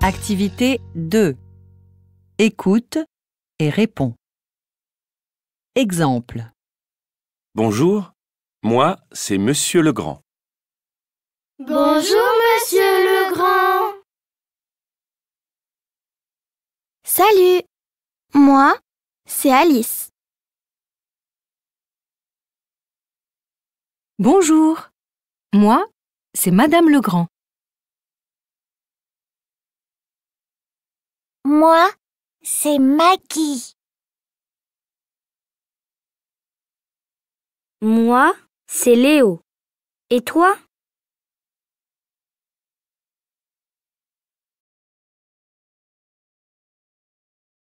Activité 2. Écoute et répond. Exemple. Bonjour, moi c'est Monsieur Legrand. Bonjour Monsieur Legrand. Salut, moi c'est Alice. Bonjour, moi c'est Madame Legrand. Moi, c'est Maggie. Moi, c'est Léo. Et toi